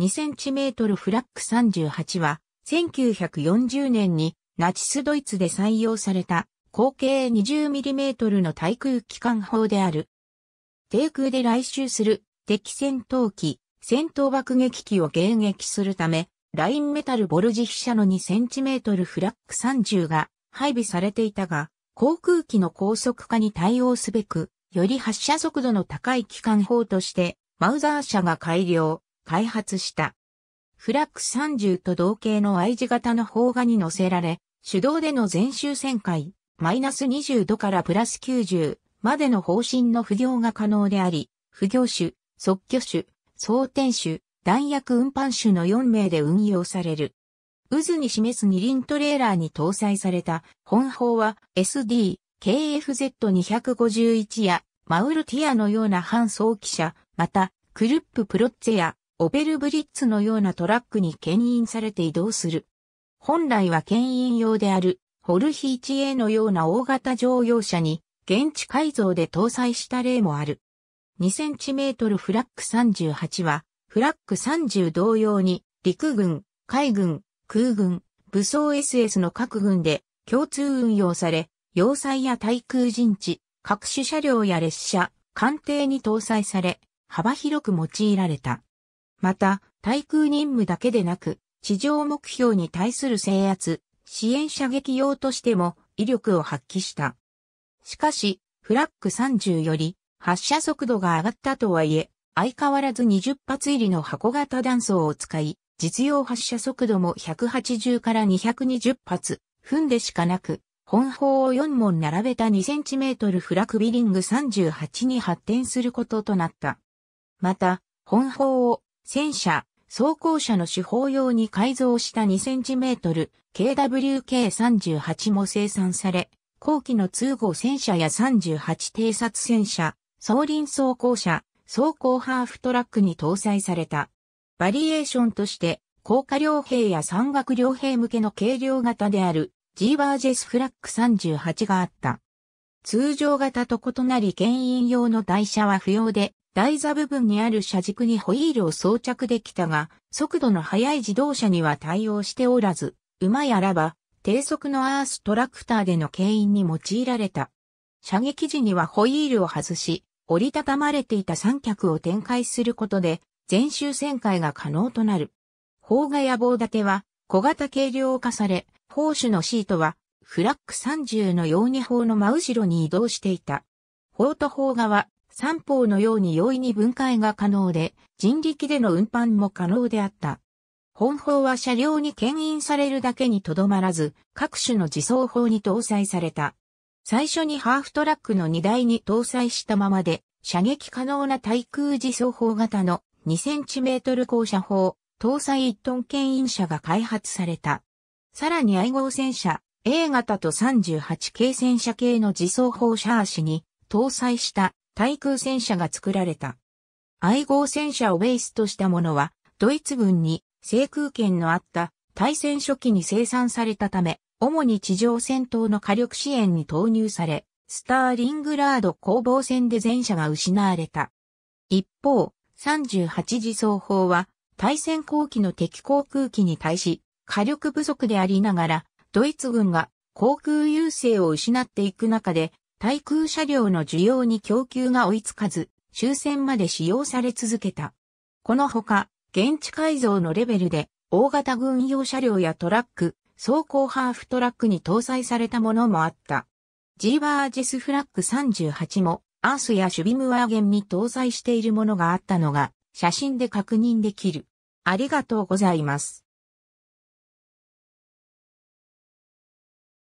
2cm フラック38は、1940年にナチスドイツで採用された、口径 20mm の対空機関砲である。低空で来襲する敵戦闘機、戦闘爆撃機を迎撃するため、ラインメタルボルジヒ社の 2cm フラック30が配備されていたが、航空機の高速化に対応すべく、より発射速度の高い機関砲として、マウザー社が改良、開発した。フラック30と同型の I 字型の砲がに乗せられ、手動での全周旋回、マイナス20度からプラス90までの方針の不行が可能であり、不行種、即挙種、装填種、弾薬運搬種の4名で運用される。渦に示す二輪トレーラーに搭載された本砲は SD、KFZ251 やマウルティアのような反装機車、またクルッププロッツェやオペルブリッツのようなトラックに牽引されて移動する。本来は牽引用である、ホルヒーチエのような大型乗用車に、現地改造で搭載した例もある。2cm フラック38は、フラック30同様に、陸軍、海軍、空軍、武装 SS の各軍で共通運用され、要塞や対空陣地、各種車両や列車、艦艇に搭載され、幅広く用いられた。また、対空任務だけでなく、地上目標に対する制圧、支援射撃用としても威力を発揮した。しかし、フラッグ30より発射速度が上がったとはいえ、相変わらず20発入りの箱型弾倉を使い、実用発射速度も180から220発、踏んでしかなく、本砲を4門並べた 2cm フラックビリング38に発展することとなった。また、本砲を戦車、装甲車の手法用に改造した 2cm KWK38 も生産され、後期の通号戦車や38偵察戦車、総輪装甲車、装甲ハーフトラックに搭載された。バリエーションとして、高架両兵や山岳両兵向けの軽量型である、ジーバージェスフラック38があった。通常型と異なり牽引用の台車は不要で、台座部分にある車軸にホイールを装着できたが、速度の速い自動車には対応しておらず、馬やらば、低速のアーストラクターでの牽引に用いられた。射撃時にはホイールを外し、折りたたまれていた三脚を展開することで、全周旋回が可能となる。砲画や棒立ては小型軽量化され、砲手のシートはフラック30のように砲の真後ろに移動していた。砲と砲側、三方のように容易に分解が可能で、人力での運搬も可能であった。本砲は車両に牽引されるだけにとどまらず、各種の自走砲に搭載された。最初にハーフトラックの荷台に搭載したままで、射撃可能な対空自走砲型の2センチメートル高射砲、搭載1トン牽引車が開発された。さらに愛号戦車、A 型と38系戦車系の自走砲シャーシに搭載した対空戦車が作られた。愛号戦車をベースとしたものは、ドイツ軍に制空権のあった対戦初期に生産されたため、主に地上戦闘の火力支援に投入され、スターリングラード攻防戦で前車が失われた。一方、38自走砲は、対戦後期の敵航空機に対し、火力不足でありながら、ドイツ軍が航空優勢を失っていく中で、対空車両の需要に供給が追いつかず、終戦まで使用され続けた。このほか、現地改造のレベルで、大型軍用車両やトラック、走行ハーフトラックに搭載されたものもあった。ジーバージェスフラッグ38も、アースやシュビムワーゲンに搭載しているものがあったのが、写真で確認できる。ありがとうございます。